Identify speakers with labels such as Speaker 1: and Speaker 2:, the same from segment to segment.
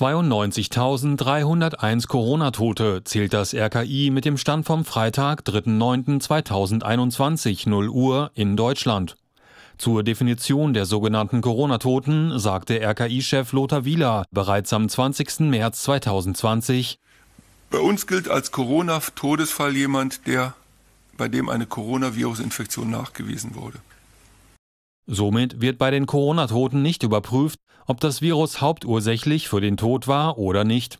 Speaker 1: 92.301 Corona-Tote zählt das RKI mit dem Stand vom Freitag, 3.9.2021, 0 Uhr in Deutschland. Zur Definition der sogenannten Corona-Toten sagte RKI-Chef Lothar Wieler bereits am 20. März 2020. Bei uns gilt als Corona-Todesfall jemand, der, bei dem eine Coronavirus-Infektion nachgewiesen wurde. Somit wird bei den Corona-Toten nicht überprüft, ob das Virus hauptursächlich für den Tod war oder nicht.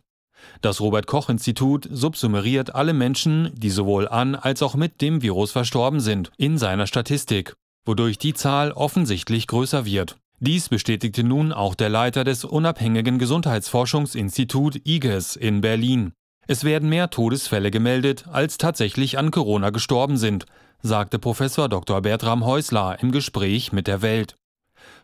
Speaker 1: Das Robert Koch Institut subsumeriert alle Menschen, die sowohl an als auch mit dem Virus verstorben sind, in seiner Statistik, wodurch die Zahl offensichtlich größer wird. Dies bestätigte nun auch der Leiter des unabhängigen Gesundheitsforschungsinstitut IGES in Berlin. Es werden mehr Todesfälle gemeldet, als tatsächlich an Corona gestorben sind, sagte Professor Dr. Bertram Häusler im Gespräch mit der Welt.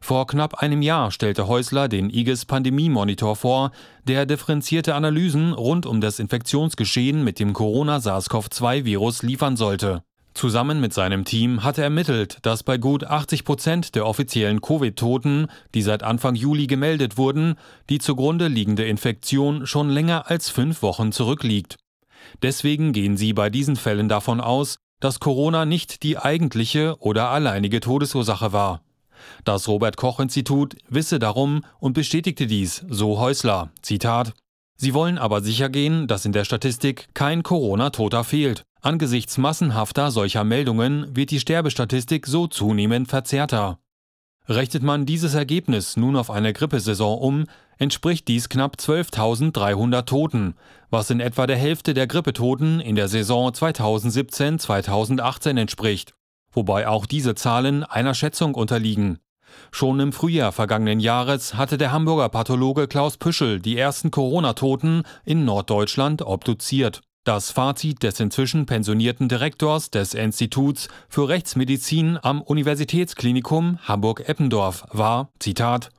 Speaker 1: Vor knapp einem Jahr stellte Häusler den IGES Pandemie-Monitor vor, der differenzierte Analysen rund um das Infektionsgeschehen mit dem Corona-SARS-CoV-2-Virus liefern sollte. Zusammen mit seinem Team hat er ermittelt, dass bei gut 80 Prozent der offiziellen Covid-Toten, die seit Anfang Juli gemeldet wurden, die zugrunde liegende Infektion schon länger als fünf Wochen zurückliegt. Deswegen gehen sie bei diesen Fällen davon aus, dass Corona nicht die eigentliche oder alleinige Todesursache war. Das Robert Koch Institut wisse darum und bestätigte dies, so Häusler. Zitat Sie wollen aber sicher gehen, dass in der Statistik kein Corona-Toter fehlt. Angesichts massenhafter solcher Meldungen wird die Sterbestatistik so zunehmend verzerrter. Rechnet man dieses Ergebnis nun auf eine Grippesaison um, entspricht dies knapp 12.300 Toten, was in etwa der Hälfte der Grippetoten in der Saison 2017-2018 entspricht, wobei auch diese Zahlen einer Schätzung unterliegen. Schon im Frühjahr vergangenen Jahres hatte der Hamburger Pathologe Klaus Püschel die ersten Corona-Toten in Norddeutschland obduziert. Das Fazit des inzwischen pensionierten Direktors des Instituts für Rechtsmedizin am Universitätsklinikum Hamburg-Eppendorf war, Zitat,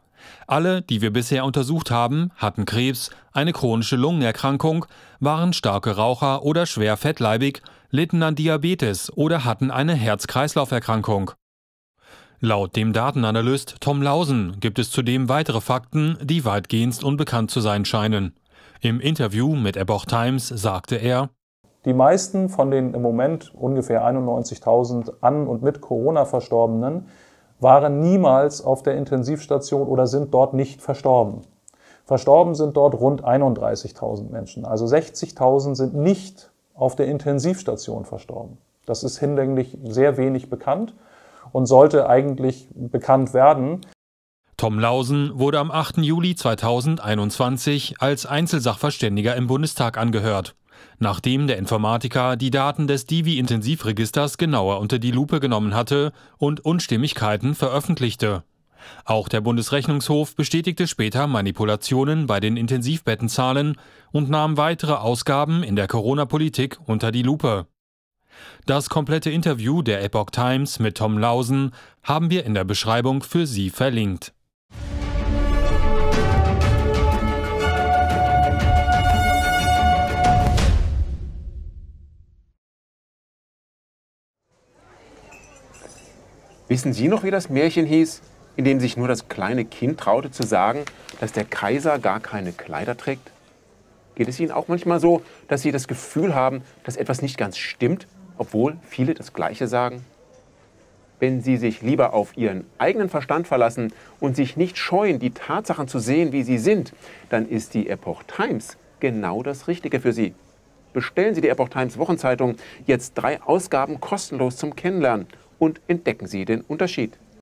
Speaker 1: alle, die wir bisher untersucht haben, hatten Krebs, eine chronische Lungenerkrankung, waren starke Raucher oder schwer fettleibig, litten an Diabetes oder hatten eine Herz-Kreislauf-Erkrankung. Laut dem Datenanalyst Tom Lausen gibt es zudem weitere Fakten, die weitgehend unbekannt zu sein scheinen. Im Interview mit Epoch Times sagte er, die meisten von den im Moment ungefähr 91.000 an und mit Corona Verstorbenen waren niemals auf der Intensivstation oder sind dort nicht verstorben. Verstorben sind dort rund 31.000 Menschen. Also 60.000 sind nicht auf der Intensivstation verstorben. Das ist hinlänglich sehr wenig bekannt und sollte eigentlich bekannt werden. Tom Lausen wurde am 8. Juli 2021 als Einzelsachverständiger im Bundestag angehört, nachdem der Informatiker die Daten des Divi-Intensivregisters genauer unter die Lupe genommen hatte und Unstimmigkeiten veröffentlichte. Auch der Bundesrechnungshof bestätigte später Manipulationen bei den Intensivbettenzahlen und nahm weitere Ausgaben in der Corona-Politik unter die Lupe. Das komplette Interview der Epoch Times mit Tom Lausen haben wir in der Beschreibung für Sie verlinkt.
Speaker 2: Wissen Sie noch, wie das Märchen hieß, in dem sich nur das kleine Kind traute zu sagen, dass der Kaiser gar keine Kleider trägt? Geht es Ihnen auch manchmal so, dass Sie das Gefühl haben, dass etwas nicht ganz stimmt, obwohl viele das Gleiche sagen? Wenn Sie sich lieber auf Ihren eigenen Verstand verlassen und sich nicht scheuen, die Tatsachen zu sehen, wie sie sind, dann ist die Epoch Times genau das Richtige für Sie. Bestellen Sie die Epoch Times Wochenzeitung jetzt drei Ausgaben kostenlos zum Kennenlernen und entdecken Sie den Unterschied.